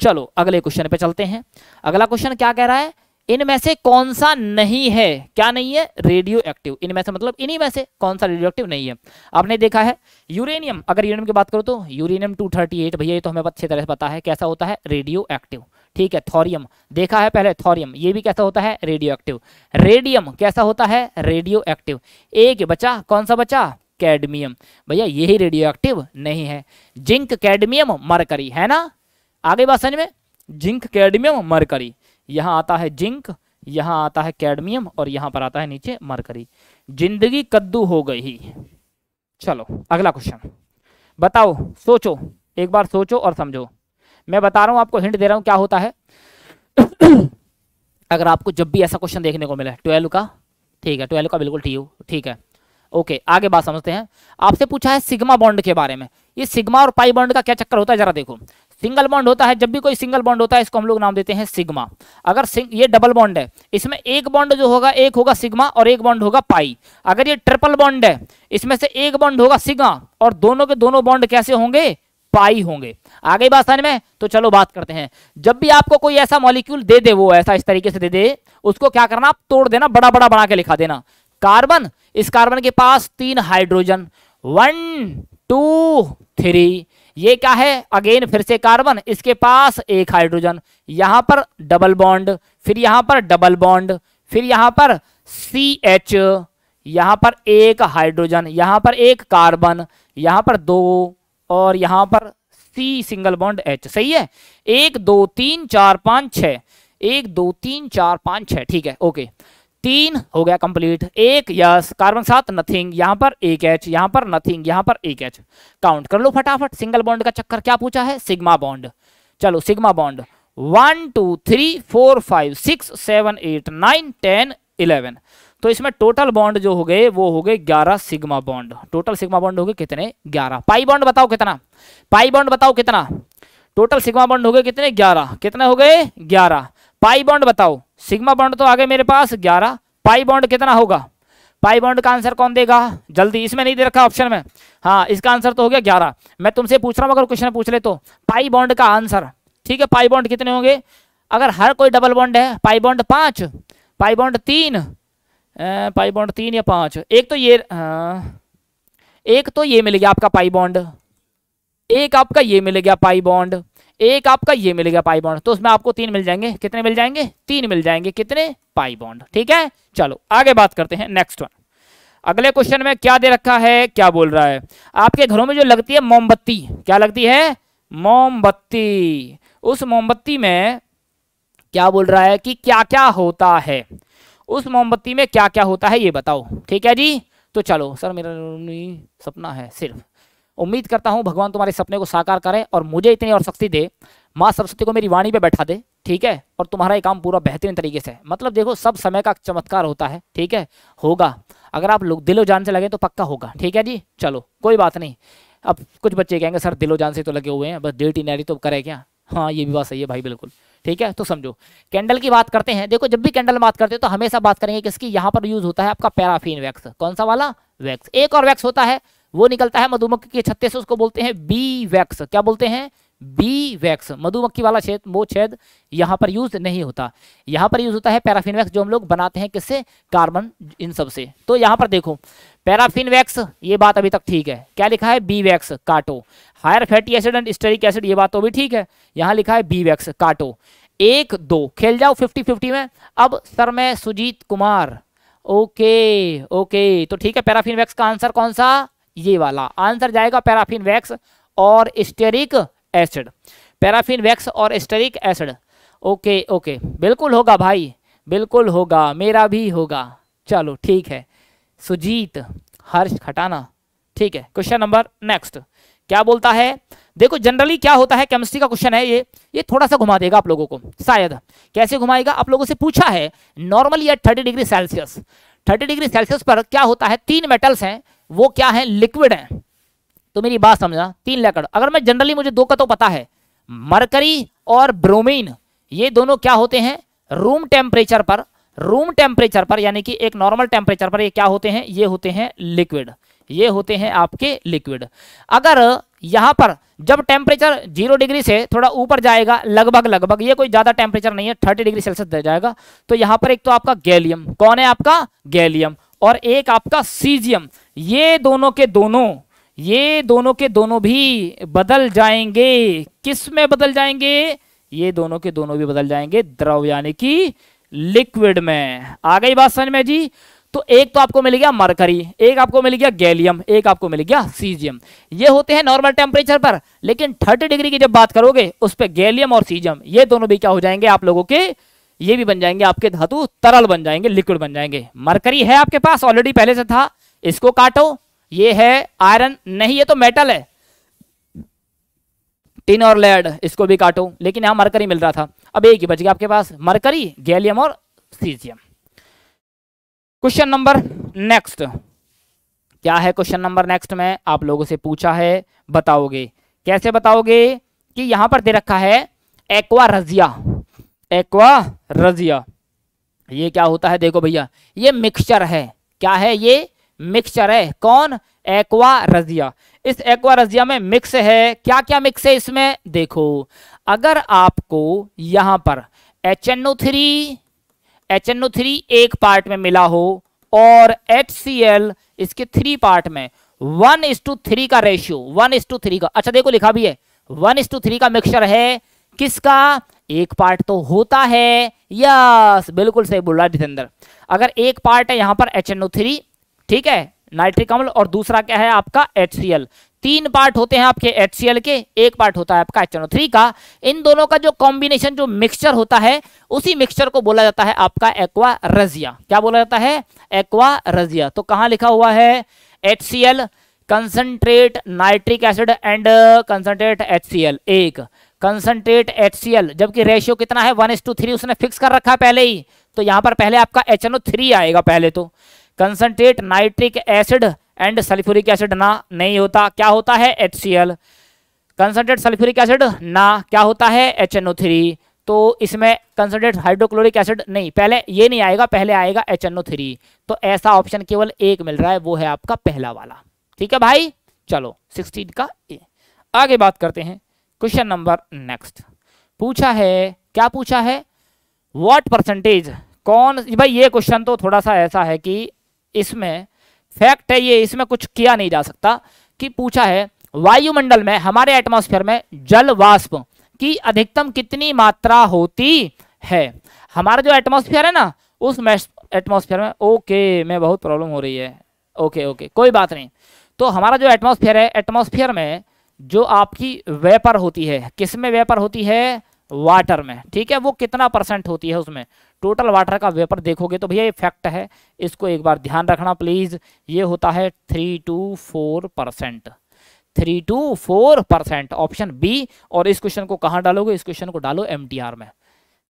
[SPEAKER 1] चलो अगले क्वेश्चन पे चलते हैं अगला क्वेश्चन क्या कह रहा है इनमें से कौन सा नहीं है क्या नहीं है रेडियो एक्टिव इनमें से मतलब इन्हीं में से कौन सा रेडियो एक्टिव नहीं है आपने देखा है यूरेनियम अगर यूरेनियम की बात करो तो यूरेनियम 238 भैया ये तो हमें अच्छी तरह से पता है कैसा होता है रेडियो एक्टिव ठीक है थोरियम देखा है पहले थोरियम ये भी कैसा होता है रेडियो एक्टिव रेडियम कैसा होता है रेडियो एक्टिव एक बचा कौन सा बचा कैडमियम भैया यही रेडियो एक्टिव नहीं है जिंक कैडमियम मरकरी है ना आगे बात समझ में जिंक कैडमियम मरकरी यहाँ आता है जिंक यहाँ आता है कैडमियम और यहाँ पर आता है नीचे मरकरी जिंदगी कद्दू हो गई चलो अगला क्वेश्चन बताओ सोचो एक बार सोचो और समझो मैं बता रहा हूँ आपको हिंट दे रहा हूँ क्या होता है अगर आपको जब भी ऐसा क्वेश्चन देखने को मिला ट्वेल्व का ठीक है ट्वेल्व का बिल्कुल ठीक ठीक है ओके आगे बात समझते हैं आपसे पूछा है सिग्मा बॉन्ड के बारे में ये सिग्मा और पाई बॉन्ड का क्या चक्कर होता है जरा देखो सिंगल बॉन्ड होता है जब भी कोई सिंगल बॉन्ड होता है इसको हम लोग नाम देते हैं सिग्मा अगर ये डबल बॉन्ड है इसमें एक बॉन्ड जो होगा एक होगा सिग्मा और एक बॉन्ड होगा पाई अगर ये ट्रिपल बॉन्ड है इसमें से एक बॉन्ड होगा सिग्मा और दोनों के दोनों बॉन्ड कैसे होंगे पाई होंगे आगे बात समझ में तो चलो बात करते हैं जब भी आपको कोई ऐसा मॉलिक्यूल दे दे वो ऐसा इस तरीके से दे दे उसको क्या करना आप तोड़ देना बड़ा बड़ा बना के लिखा देना कार्बन इस कार्बन के पास तीन हाइड्रोजन वन टू थ्री ये क्या है अगेन फिर से कार्बन इसके पास एक हाइड्रोजन यहां पर डबल बॉन्ड फिर यहां पर डबल बॉन्ड फिर यहां पर सी एच यहां पर एक हाइड्रोजन यहां पर एक कार्बन यहां पर दो और यहां पर सी सिंगल बॉन्ड एच सही है एक दो तीन चार पांच छ एक दो तीन चार पांच छ ठीक है ओके तीन हो गया कंप्लीट एक यस कार्बन सात नथिंग यहां पर एक एच यहां पर नथिंग यहां पर एक एच काउंट कर लो फटाफट सिंगल बॉन्ड का चक्कर क्या पूछा है सिग्मा बॉन्ड चलो sigma bond one two three four five six seven eight nine ten eleven तो इसमें टोटल बॉन्ड जो हो गए वो हो गए ग्यारह sigma bond total sigma bond हो गए कितने ग्यारह पाई बॉन्ड बताओ कितना पाई बॉन्ड बताओ कितना टोटल सिग्मा बॉन्ड हो गए कितने ग्यारह कितने हो गए ग्यारह पाई बॉन्ड बताओ सिग्मा बॉन्ड तो आगे मेरे पास ग्यारह पाई बॉन्ड कितना होगा पाई बॉन्ड का आंसर कौन देगा जल्दी इसमें नहीं दे रखा ऑप्शन में हाँ इसका आंसर तो हो गया ग्यारह मैं तुमसे पूछ रहा हूँ अगर क्वेश्चन पूछ ले तो पाई बॉन्ड का आंसर ठीक है पाई बॉन्ड कितने होंगे अगर हर कोई डबल बॉन्ड है पाई बॉन्ड पाँच पाई बॉन्ड तीन पाई बॉन्ड तीन या पाँच एक तो ये हाँ, एक तो ये मिल गया आपका पाई बॉन्ड एक आपका ये मिल गया पाई बॉन्ड एक आपका ये मिल गया पाई बॉन्ड तो उसमें आपको तीन मिल जाएंगे कितने मिल जाएंगे तीन मिल जाएंगे कितने पाई बॉन्ड ठीक है चलो आगे बात करते हैं नेक्स्ट वन अगले क्वेश्चन में क्या दे रखा है क्या बोल रहा है आपके घरों में जो लगती है मोमबत्ती क्या लगती है मोमबत्ती उस मोमबत्ती में क्या बोल रहा है कि क्या क्या होता है उस मोमबत्ती में क्या क्या होता है ये बताओ ठीक है जी तो चलो सर मेरा सपना है सिर्फ उम्मीद करता हूँ भगवान तुम्हारे सपने को साकार करें और मुझे इतनी और शक्ति दे माँ सरस्वती को मेरी वाणी पे बैठा दे ठीक है और तुम्हारा ये काम पूरा बेहतरीन तरीके से मतलब देखो सब समय का चमत्कार होता है ठीक है होगा अगर आप लोग दिलो जान से लगे तो पक्का होगा ठीक है जी चलो कोई बात नहीं अब कुछ बच्चे कहेंगे सर दिलो जान से तो लगे हुए हैं बस दिल ही नैरी तो करे क्या हाँ ये भी बात सही है भाई बिल्कुल ठीक है तो समझो कैंडल की बात करते हैं देखो जब भी कैंडल बात करते हैं तो हमेशा बात करेंगे किसकी यहाँ पर यूज होता है आपका पैराफिन वैक्स कौन सा वाला वैक्स एक और वैक्स होता है वो निकलता है मधुमक्खी के छत्ते से उसको बोलते हैं बी वैक्स क्या बोलते हैं बी वैक्स मधुमक्खी वाला छेद वो छेद यहाँ पर यूज नहीं होता यहाँ पर यूज होता है पैराफिन वैक्स जो हम लोग बनाते हैं किससे कार्बन इन सब से तो यहाँ पर देखो पैराफिन वैक्स ये बात अभी तक ठीक है क्या लिखा है बी वैक्स काटो higher fatty acid and stearic acid ये बात तो भी ठीक है यहाँ लिखा है बी वैक्स काटो एक दो खेल जाओ फिफ्टी फिफ्टी में अब सर मैं सुजीत कुमार ओके ओके तो ठीक है पैराफिन वैक्स का आंसर कौन सा ये वाला आंसर जाएगा पैराफिन वैक्स और स्टेरिक एसिड पैराफिन वैक्स और स्टेरिक एसिड ओके ओके बिल्कुल होगा भाई बिल्कुल होगा मेरा भी होगा चलो ठीक है सुजीत हर्ष खटाना ठीक है क्वेश्चन नंबर नेक्स्ट क्या बोलता है देखो जनरली क्या होता है केमिस्ट्री का क्वेश्चन है ये ये थोड़ा सा घुमा देगा आप लोगों को शायद कैसे घुमाएगा आप लोगों से पूछा है normally at thirty degree Celsius thirty degree Celsius पर क्या होता है तीन मेटल्स हैं वो क्या है लिक्विड है तो मेरी बात समझा तीन लेकर अगर मैं जनरली मुझे दो का तो पता है मरकरी और ब्रोमीन ये दोनों क्या होते हैं रूम टेम्परेचर पर रूम टेम्परेचर पर यानी कि एक नॉर्मल टेम्परेचर पर ये क्या होते हैं ये होते हैं लिक्विड ये होते हैं आपके लिक्विड अगर यहां पर जब टेम्परेचर जीरो डिग्री से थोड़ा ऊपर जाएगा लगभग लगभग ये कोई ज़्यादा टेम्परेचर नहीं है थर्टी डिग्री सेल्सियस दे जाएगा तो यहां पर एक तो आपका गैलियम कौन है आपका गैलियम और एक आपका सीजियम ये दोनों के दोनों ये दोनों के दोनों भी बदल जाएंगे किस में बदल जाएंगे ये दोनों के दोनों भी बदल जाएंगे द्रव यानी कि लिक्विड में आ गई बात समझ में जी तो एक तो आपको मिल गया मरकरी एक आपको मिल गया गैलियम एक आपको मिल गया सीजियम ये होते हैं नॉर्मल टेम्परेचर पर लेकिन थर्टी डिग्री की जब बात करोगे उस पर गैलियम और सीजियम ये दोनों भी क्या हो जाएंगे आप लोगों के ये भी बन जाएंगे आपके धातु तरल बन जाएंगे लिक्विड बन जाएंगे मरकरी है आपके पास ऑलरेडी पहले से था इसको काटो ये है आयरन नहीं ये तो मेटल है टिन और लेड इसको भी काटो लेकिन यहां मरकरी मिल रहा था अब एक ही बच गया आपके पास मरकरी गैलियम और सीजियम क्वेश्चन नंबर नेक्स्ट क्या है क्वेश्चन नंबर नेक्स्ट में आप लोगों से पूछा है बताओगे कैसे बताओगे कि यहां पर दे रखा है एक्वा रजिया एक्वा रजिया ये क्या होता है देखो भैया ये मिक्सचर है क्या है ये मिक्सचर है कौन एक्वा रजिया इस एक्वा रजिया में मिक्स है क्या क्या मिक्स है इसमें देखो अगर आपको यहां पर H N O three H N O three एक पार्ट में मिला हो और एच सी एल इसके थ्री पार्ट में वन इस टू थ्री का ratio one is to three का अच्छा देखो लिखा भी है वन इस टू थ्री का मिक्सचर है किसका एक पार्ट तो होता है यस बिल्कुल सही बोल रहा है जितेंद्र अगर एक पार्ट है यहां पर एच ठीक है नाइट्रिक अम्ल और दूसरा क्या है आपका एच तीन पार्ट होते हैं आपके एच के एक पार्ट होता है आपका एच का इन दोनों का जो कॉम्बिनेशन जो मिक्सचर होता है उसी मिक्सचर को बोला जाता है आपका एक्वा रजिया क्या बोला जाता है एक्वा रजिया तो कहां लिखा हुआ है H concentrate nitric acid and concentrate H एक कंसनट्रेट एच जबकि रेशियो कितना है वन एस टू थ्री उसने फिक्स कर रखा है पहले ही तो यहाँ पर पहले आपका एच थ्री आएगा पहले तो concentrate nitric acid and sulphuric acid ना नहीं होता क्या होता है H C L concentrate sulphuric acid ना क्या होता है एच एन ओ थ्री तो इसमें कंसनट्रेट हाइड्रोक्लोरिक एसिड नहीं पहले ये नहीं आएगा पहले आएगा एच एन ओ थ्री तो ऐसा ऑप्शन केवल एक मिल रहा है वो है आपका पहला वाला ठीक है भाई चलो सिक्सटीन का ए आगे बात करते हैं क्वेश्चन नंबर नेक्स्ट पूछा है क्या पूछा है व्हाट परसेंटेज कौन भाई ये क्वेश्चन तो थोड़ा सा ऐसा है कि इसमें फैक्ट है ये इसमें कुछ किया नहीं जा सकता कि पूछा है वायुमंडल में हमारे एटमॉस्फेयर में जल वाष्प की अधिकतम कितनी मात्रा होती है हमारा जो एटमॉस्फेयर है ना उस एटमॉस्फेयर में ओके में बहुत प्रॉब्लम हो रही है ओके ओके कोई बात नहीं तो हमारा जो एटमॉस्फेयर है एटमॉस्फेयर में जो आपकी वेपर होती है किस में वेपर होती है वाटर में ठीक है वो कितना परसेंट होती है उसमें टोटल वाटर का वेपर देखोगे तो भैया ये फैक्ट है इसको एक बार ध्यान रखना प्लीज़ ये होता है three two four percent three two four percent option B और इस क्वेश्चन को कहाँ डालोगे इस क्वेश्चन को डालो एम में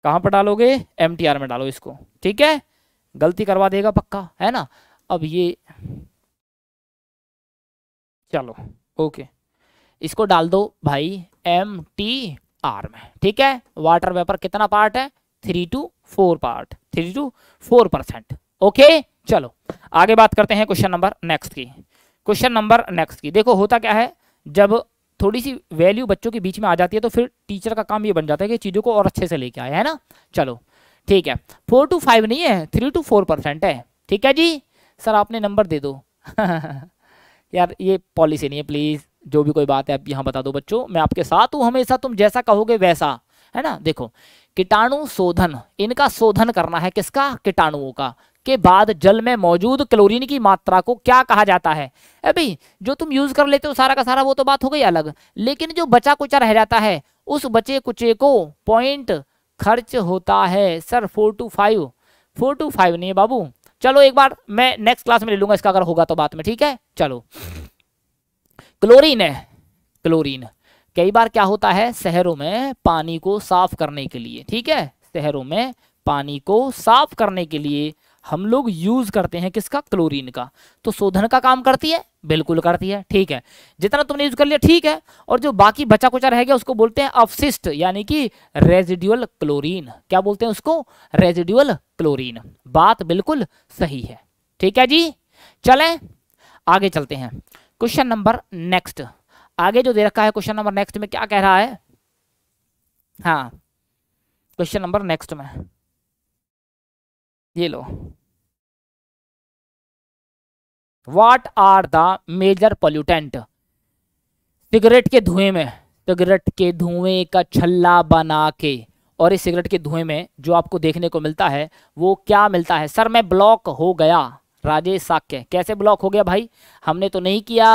[SPEAKER 1] कहाँ पर डालोगे एम में डालो इसको ठीक है गलती करवा देगा पक्का है ना अब ये चलो ओके इसको डाल दो भाई एम टी आर में ठीक है वाटर वेपर कितना पार्ट है three two four part three two four percent okay चलो आगे बात करते हैं क्वेश्चन नंबर नेक्स्ट की क्वेश्चन नंबर नेक्स्ट की देखो होता क्या है जब थोड़ी सी वैल्यू बच्चों के बीच में आ जाती है तो फिर टीचर का काम ये बन जाता है कि चीज़ों को और अच्छे से लेके आए है ना चलो ठीक है फोर टू फाइव नहीं है थ्री टू फोर परसेंट है ठीक है जी सर आपने नंबर दे दो यार ये पॉलिसी नहीं है प्लीज़ जो भी कोई बात है आप यहाँ बता दो बच्चों मैं आपके साथ हूँ हमेशा तुम जैसा कहोगे वैसा है ना देखो कीटाणु शोधन इनका शोधन करना है किसका कीटाणुओं का के बाद जल में मौजूद क्लोरीन की मात्रा को क्या कहा जाता है अभी जो तुम यूज कर लेते हो सारा का सारा वो तो बात हो गई अलग लेकिन जो बचा कुचा रह जाता है उस बचे कुचे को पॉइंट खर्च होता है sir four two five four two five नहीं है बाबू चलो एक बार मैं नेक्स्ट क्लास में ले लूंगा इसका अगर होगा तो बात में ठीक है चलो क्लोरीन है क्लोरीन कई बार क्या होता है शहरों में पानी को साफ करने के लिए ठीक है शहरों में पानी को साफ करने के लिए हम लोग यूज करते हैं किसका क्लोरीन का तो शोधन का काम करती है बिल्कुल करती है ठीक है जितना तुमने यूज कर लिया ठीक है और जो बाकी बचा कुचा रह गया उसको बोलते हैं अवशिष्ट यानी कि रेजिडुअल क्लोरीन क्या बोलते हैं उसको रेजिडुअल क्लोरीन बात बिल्कुल सही है ठीक है जी चलें आगे चलते हैं क्वेश्चन नंबर नेक्स्ट आगे जो दे रखा है क्वेश्चन नंबर नेक्स्ट में क्या कह रहा है हाँ क्वेश्चन नंबर नेक्स्ट में ये लो what are the major pollutant cigarette के धुएं में सिगरेट के धुएं का छल्ला बना के और इस सिगरेट के धुएं में जो आपको देखने को मिलता है वो क्या मिलता है सर मैं ब्लॉक हो गया राजेश साक्य कैसे ब्लॉक हो गया भाई हमने तो नहीं किया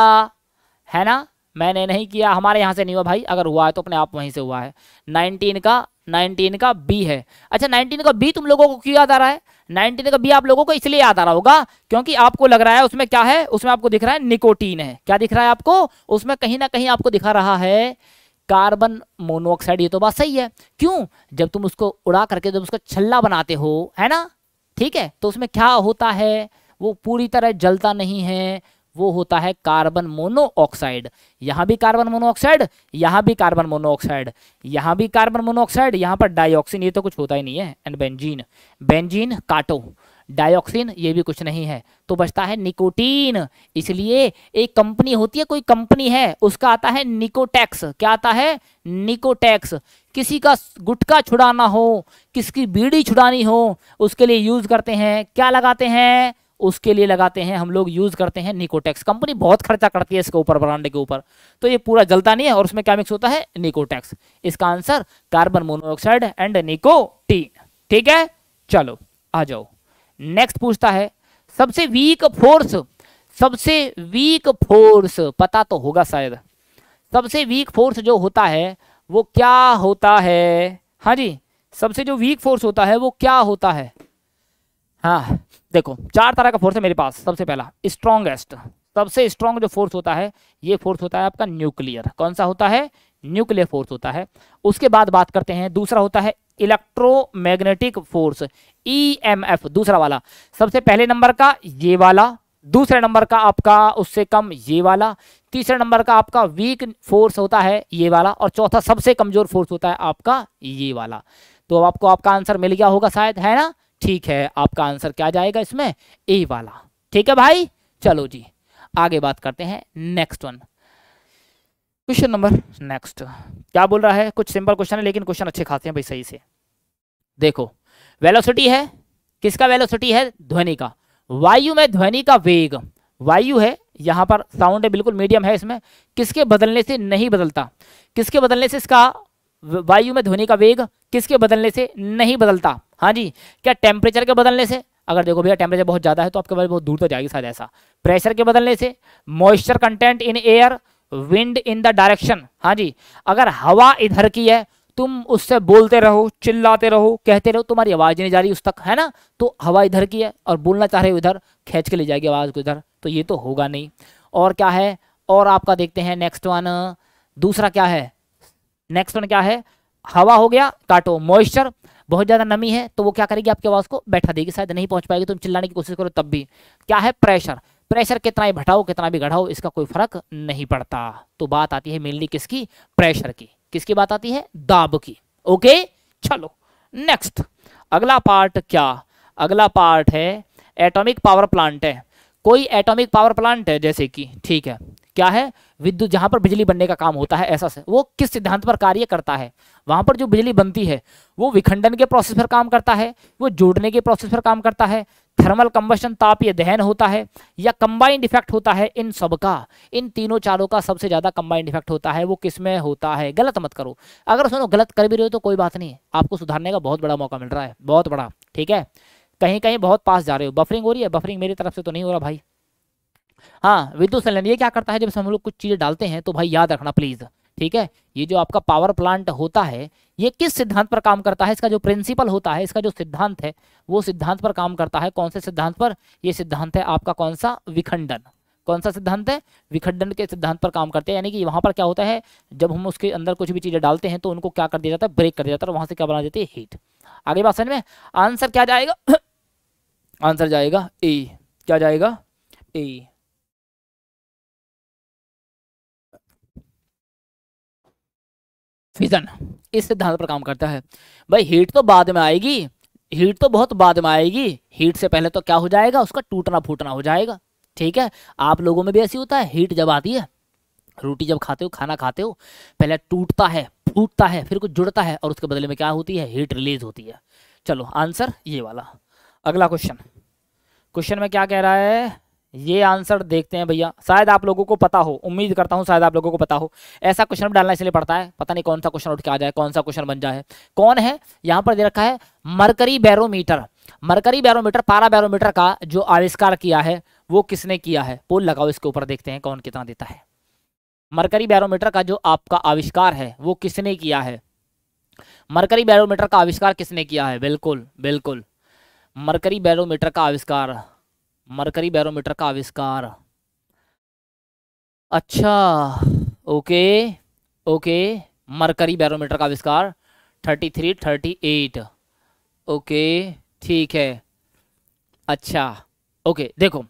[SPEAKER 1] है ना मैंने नहीं किया हमारे यहाँ से नहीं हुआ भाई अगर हुआ है तो अपने आप वहीं से हुआ है नाइनटीन का नाइनटीन का बी है अच्छा नाइनटीन का बी तुम लोगों को क्यों याद आ रहा है नाइनटीन का बी आप लोगों को इसलिए याद आ रहा होगा क्योंकि आपको लग रहा है उसमें क्या है उसमें आपको दिख रहा है निकोटीन है क्या दिख रहा है आपको उसमें कहीं ना कहीं आपको दिखा रहा है कार्बन मोनोऑक्साइड ये तो बात सही है क्यों जब तुम उसको उड़ा करके जब उसका छल्ला बनाते हो है ना ठीक है तो उसमें क्या होता है वो पूरी तरह जलता नहीं है वो होता है कार्बन मोनोऑक्साइड यहाँ भी कार्बन मोनोऑक्साइड यहां भी कार्बन मोनोऑक्साइड यहाँ भी कार्बन मोनोऑक्साइड यहाँ पर डाइऑक्सीन ये तो कुछ होता ही नहीं है एंड बेंजीन बेंजीन काटो डाइऑक्सिन ये भी कुछ नहीं है तो बचता है निकोटीन इसलिए एक कंपनी होती है कोई कंपनी है उसका आता है निकोटैक्स क्या आता है निकोटैक्स किसी का गुटखा छुड़ाना हो किसकी बीड़ी छुड़ानी हो उसके लिए यूज करते हैं क्या लगाते हैं उसके लिए लगाते हैं हम लोग यूज़ करते हैं निकोटेक्स कंपनी बहुत खर्चा करती है इसके ऊपर ब्रांड के ऊपर तो ये पूरा जलता नहीं है और उसमें क्या मिक्स होता है निकोटेक्स इसका answer carbon monoxide and nicotine ठीक है चलो आ जाओ नेक्स्ट पूछता है सबसे वीक फोर्स सबसे वीक फोर्स पता तो होगा शायद सबसे वीक फोर्स जो होता है वो क्या होता है हाँ जी सबसे जो वीक फोर्स होता है वो क्या होता है हाँ देखो चार तरह का फोर्स है मेरे पास सबसे पहला स्ट्रॉन्गेस्ट सबसे स्ट्रॉन्ग जो फोर्स होता है ये फोर्स होता है आपका न्यूक्लियर कौन सा होता है न्यूक्लियर फोर्स होता है उसके बाद बात करते हैं दूसरा होता है इलेक्ट्रोमैग्नेटिक फोर्स ईएमएफ दूसरा वाला सबसे पहले नंबर का ये वाला दूसरे नंबर का आपका उससे कम ये वाला तीसरे नंबर का आपका वीक फोर्स होता है ये वाला और चौथा सबसे कमजोर फोर्स होता है आपका ये वाला तो अब आपको आपका आंसर मिल गया होगा शायद है ना ठीक है आपका आंसर क्या जाएगा इसमें ए वाला ठीक है भाई चलो जी आगे बात करते हैं next one question number next क्या बोल रहा है कुछ सिंपल क्वेश्चन है लेकिन क्वेश्चन अच्छे खाते हैं भाई सही से देखो वेलोसिटी है किसका वेलोसिटी है ध्वनि का वायु में ध्वनि का वेग वायु है यहां पर साउंड है बिल्कुल मीडियम है इसमें किसके बदलने से नहीं बदलता किसके बदलने से इसका वायु में ध्वनि का वेग किसके बदलने से नहीं बदलता हाँ जी क्या टेम्परेचर के बदलने से अगर देखो भैया टेम्परेचर बहुत ज़्यादा है तो आपके पास बहुत दूर तक तो जाएगी शायद ऐसा प्रेशर के बदलने से moisture content in air wind in the direction हाँ जी अगर हवा इधर की है तुम उससे बोलते रहो चिल्लाते रहो कहते रहो तुम्हारी आवाज़ नहीं जा रही उस तक है ना तो हवा इधर की है और बोलना चाह रहे हो इधर खींच के ले जाएगी आवाज़ को इधर तो ये तो होगा नहीं और क्या है और आपका देखते हैं नेक्स्ट वन दूसरा क्या है नेक्स्ट वन क्या है हवा हो गया काटो मॉइस्चर बहुत ज़्यादा नमी है तो वो क्या करेगी आपकी आवाज़ को बैठा देगी शायद नहीं पहुंच पाएगी तो तुम चिल्लाने की कोशिश करो तब भी क्या है प्रेशर प्रेशर कितना ही घटाओ कितना भी घटाओ इसका कोई फर्क नहीं पड़ता तो बात आती है मेनली किसकी प्रेशर की किसकी बात आती है दाब की ओके चलो नेक्स्ट अगला पार्ट क्या अगला पार्ट है एटॉमिक पावर प्लांट है कोई एटॉमिक पावर प्लांट है जैसे कि ठीक है क्या है विद्युत जहाँ पर बिजली बनने का काम होता है ऐसा वो किस सिद्धांत पर कार्य करता है वहां पर जो बिजली बनती है वो विखंडन के प्रोसेस पर काम करता है वो जोड़ने के प्रोसेस पर काम करता है थर्मल ताप या दहन होता है या कंबाइंड इफेक्ट होता है इन सब का इन तीनों चारों का सबसे ज़्यादा कंबाइंड इफेक्ट होता है वो किस में होता है गलत मत करो अगर सुनो गलत कर भी रहे हो तो कोई बात नहीं आपको सुधारने का बहुत बड़ा मौका मिल रहा है बहुत बड़ा ठीक है कहीं कहीं बहुत पास जा रहे हो बफरिंग हो रही है बफरिंग मेरी तरफ से तो नहीं हो रहा भाई हाँ विद्युत संलयन ये क्या करता है जब हम लोग कुछ चीज़ें डालते हैं तो भाई याद रखना प्लीज़ ठीक है ये जो आपका पावर प्लांट होता है ये किस सिद्धांत पर काम करता है इसका जो प्रिंसिपल होता है इसका जो सिद्धांत है वो सिद्धांत पर काम करता है कौन से सिद्धांत पर ये सिद्धांत है आपका कौन सा विखंडन कौन सा सिद्धांत है विखंडन के सिद्धांत पर काम करते हैं यानी कि वहाँ पर क्या होता है जब हम उसके अंदर कुछ भी चीज़ें डालते हैं तो उनको क्या कर दिया जाता है ब्रेक कर दिया जाता है और वहाँ से क्या बना देती है हीट आगे बात समझ में आंसर क्या जाएगा आंसर जाएगा ए क्या जाएगा ए फिजन इस सिद्धांत पर काम करता है भाई हीट तो बाद में आएगी हीट तो बहुत बाद में आएगी हीट से पहले तो क्या हो जाएगा उसका टूटना फूटना हो जाएगा ठीक है आप लोगों में भी ऐसी होता है हीट जब आती है रोटी जब खाते हो खाना खाते हो पहले टूटता है फूटता है फिर कुछ जुड़ता है और उसके बदले में क्या होती है हीट रिलीज होती है चलो आंसर ये वाला अगला क्वेश्चन क्वेश्चन में क्या कह रहा है ये आंसर देखते हैं भैया शायद आप लोगों को पता हो उम्मीद करता हूँ शायद आप लोगों को पता हो ऐसा क्वेश्चन डालना इसलिए पड़ता है पता नहीं कौन सा क्वेश्चन उठ के आ जाए कौन सा क्वेश्चन बन जाए कौन है यहाँ पर दे रखा है मरकरी बैरोमीटर मरकरी बैरोमीटर पारा बैरोमीटर का जो आविष्कार किया है वो किसने किया है पोल लगाओ इसके ऊपर देखते हैं कौन कितना देता है मरकरी बैरोमीटर का जो आपका आविष्कार है वो किसने किया है मरकरी बैरोमीटर का आविष्कार किसने किया है बिल्कुल बिल्कुल मरकरी बैरोमीटर का आविष्कार मरकरी बैरोमीटर का आविष्कार अच्छा ओके ओके मरकरी बैरोमीटर का आविष्कार thirty three thirty eight okay ठीक है अच्छा ओके देखो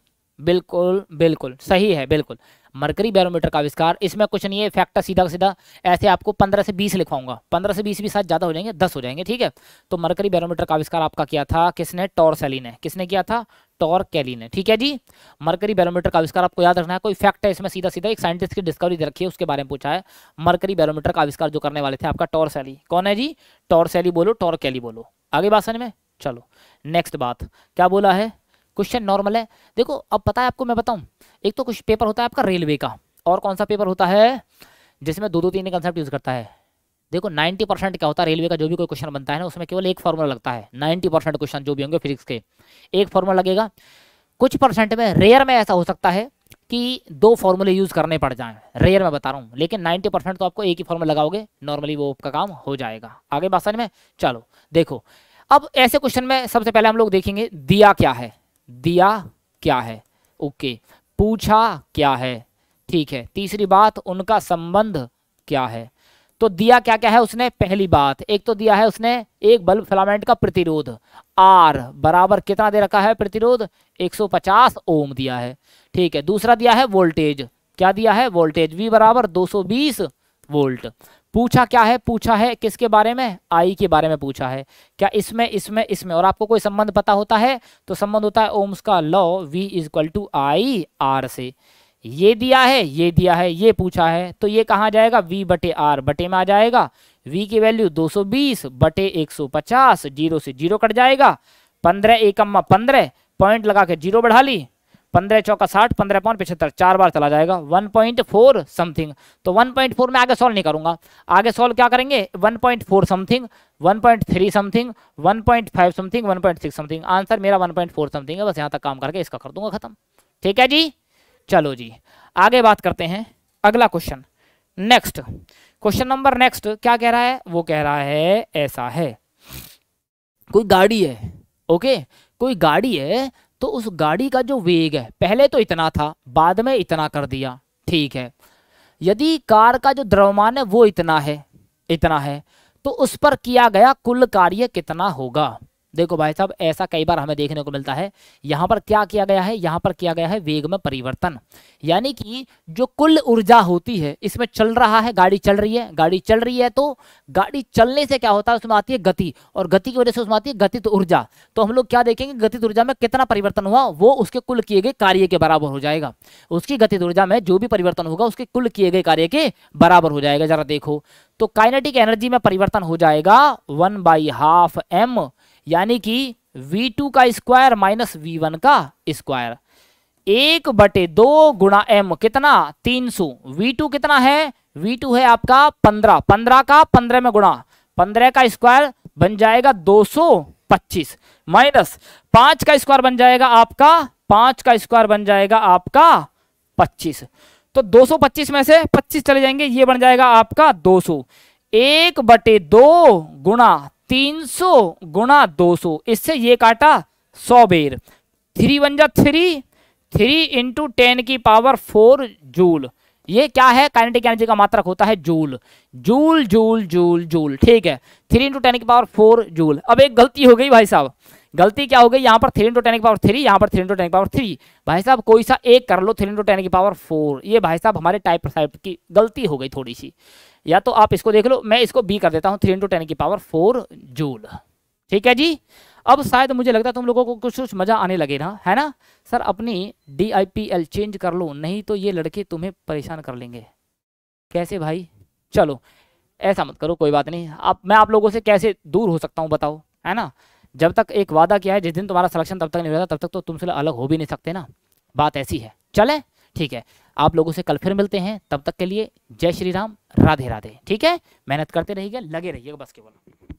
[SPEAKER 1] बिल्कुल बिल्कुल सही है बिल्कुल मरकरी बैरोमीटर का आविष्कार इसमें कुछ नहीं है फैक्टर सीधा सीधा ऐसे आपको पंद्रह से बीस लिखवाऊंगा पंद्रह से बीस भी साथ ज़्यादा हो जाएंगे दस हो जाएंगे ठीक है तो मरकरी बैरोमीटर का आविष्कार आपका किया था किसने टॉरसेली ने किसने किया था टॉर कैली ने ठीक है जी मरकरी बैरोमीटर का आविष्कार आपको याद रखना है कोई फैक्ट है इसमें सीधा सीधा एक साइंटिस्ट की डिस्कवरी रखी है उसके बारे में पूछा है मरकरी बैरोमीटर का आविष्कार जो करने वाले थे आपका टॉर सैली कौन है जी टॉर सैली बोलो टॉर कैली बोलो आगे बात समझ में चलो नेक्स्ट बात क्या बोला है क्वेश्चन नॉर्मल है देखो अब पता है आपको मैं बताऊं एक तो कुछ पेपर होता है आपका रेलवे का और कौन सा पेपर होता है जिसमें दो दो तीन कंसेप्ट यूज़ करता है देखो 90 परसेंट क्या होता है रेलवे का जो भी कोई क्वेश्चन बनता है ना उसमें केवल एक फॉर्मूला लगता है 90 परसेंट क्वेश्चन जो भी होंगे फिजिक्स के एक फॉर्मूला लगेगा कुछ परसेंट में रेयर में ऐसा हो सकता है कि दो फॉर्मूले यूज़ करने पड़ जाएं रेयर में बता रहा हूँ लेकिन 90 परसेंट तो आपको एक ही फॉर्मूला लगाओगे नॉर्मली वो आपका काम हो जाएगा आगे बात समझ में चलो देखो अब ऐसे क्वेश्चन में सबसे पहले हम लोग देखेंगे दिया क्या है दिया क्या है ओके पूछा क्या है ठीक है तीसरी बात उनका संबंध क्या है तो दिया क्या क्या है उसने पहली बात एक तो दिया है उसने एक बल्ब फिलामेंट का प्रतिरोध आर बराबर कितना दे रखा है प्रतिरोध 150 ओम दिया है ठीक है दूसरा दिया है वोल्टेज क्या दिया है वोल्टेज वी बराबर 220 वोल्ट पूछा क्या है पूछा है किसके बारे में आई के बारे में पूछा है क्या इसमें इसमें इसमें और आपको कोई संबंध पता होता है तो संबंध होता है ओम्स का law V is equal to I R से ये दिया है ये दिया है ये पूछा है तो ये कहाँ जाएगा वी बटे आर बटे में आ जाएगा वी की वैल्यू 220 बटे पचास जीरो से जीरो कट जाएगा पंद्रह एकम्मा पंद्रह पॉइंट लगा के जीरो बढ़ा ली पंद्रह चौका साठ पंद्रह पॉइंट पिछहत्तर चार बार चला जाएगा वन पॉइंट फोर समथिंग तो वन पॉइंट फोर में आगे सॉल्व नहीं करूंगा आगे सॉल्व क्या करेंगे one point four something one point three something one point five something one point six something answer मेरा वन पॉइंट फोर समथिंग है बस यहाँ तक काम करके इसका कर दूंगा खत्म ठीक है जी चलो जी आगे बात करते हैं अगला question next question number next क्या कह रहा है वो कह रहा है ऐसा है कोई गाड़ी है ओके कोई गाड़ी है तो उस गाड़ी का जो वेग है पहले तो इतना था बाद में इतना कर दिया ठीक है यदि कार का जो द्रव्यमान है वो इतना है इतना है तो उस पर किया गया कुल कार्य कितना होगा देखो भाई साहब ऐसा कई बार हमें देखने को मिलता है यहाँ पर क्या किया गया है यहाँ पर किया गया है वेग में परिवर्तन यानी कि जो कुल ऊर्जा होती है इसमें चल रहा है गाड़ी चल रही है गाड़ी चल रही है तो गाड़ी चलने से क्या होता है उसमें आती है गति और गति की वजह से उसमें आती है गतित ऊर्जा तो हम लोग क्या देखेंगे गतित ऊर्जा में कितना परिवर्तन हुआ वो उसके कुल किए गए कार्य के बराबर हो जाएगा उसकी गतित ऊर्जा में जो भी परिवर्तन होगा उसके कुल किए गए कार्य के बराबर हो जाएगा जरा देखो तो काइनेटिक एनर्जी में परिवर्तन हो जाएगा वन बाई हाफ एम यानी कि वी टू का स्क्वायर माइनस वी वन का स्क्वायर एक बटे दो गुणा एम कितना तीन सौ वी टू कितना है v2 है आपका पंद्रह पंद्रह का पंद्रह में गुणा पंद्रह का स्क्वायर बन जाएगा दो सो पच्चीस माइनस पांच का स्क्वायर बन जाएगा आपका पांच का स्क्वायर बन जाएगा आपका पच्चीस तो 225 में से 25 चले जाएंगे ये बन जाएगा आपका 200 एक बटे दो गुणा तीन सौ गुणा दो सो इससे ये काटा सौ बेर थ्री वन जा थ्री थ्री इंटू टेन की पावर फोर जूल ये क्या है काइनेटिक एनर्जी का मात्रक होता है joule joule joule joule joule ठीक है थ्री इंटू टेन की पावर फोर जूल अब एक गलती हो गई भाई साहब गलती क्या हो गई यहाँ पर थ्री इंटू टेन की पावर थ्री यहाँ पर थ्री इंटू टेन की पावर थ्री भाई साहब कोई सा एक कर लो थ्री इंटू टेन की पावर फोर ये भाई साहब हमारे टाइप की गलती हो गई थोड़ी सी या तो आप इसको देख लो मैं इसको बी कर देता हूँ थ्री इंटू टेन की पावर फोर जूल ठीक है जी अब शायद मुझे लगता है तुम लोगों को कुछ कुछ मज़ा आने लगे ना है ना सर अपनी D I P L change कर लो नहीं तो ये लड़के तुम्हें परेशान कर लेंगे कैसे भाई चलो ऐसा मत करो कोई बात नहीं आप मैं आप लोगों से कैसे दूर हो सकता हूँ बताओ है ना जब तक एक वादा किया है जिस दिन तुम्हारा सिलेक्शन तब तक नहीं होता तब तक तो तुमसे अलग हो भी नहीं सकते ना बात ऐसी है चले ठीक है आप लोगों से कल फिर मिलते हैं तब तक के लिए जय श्री राम राधे राधे ठीक है मेहनत करते रहिएगा लगे रहिएगा बस केवल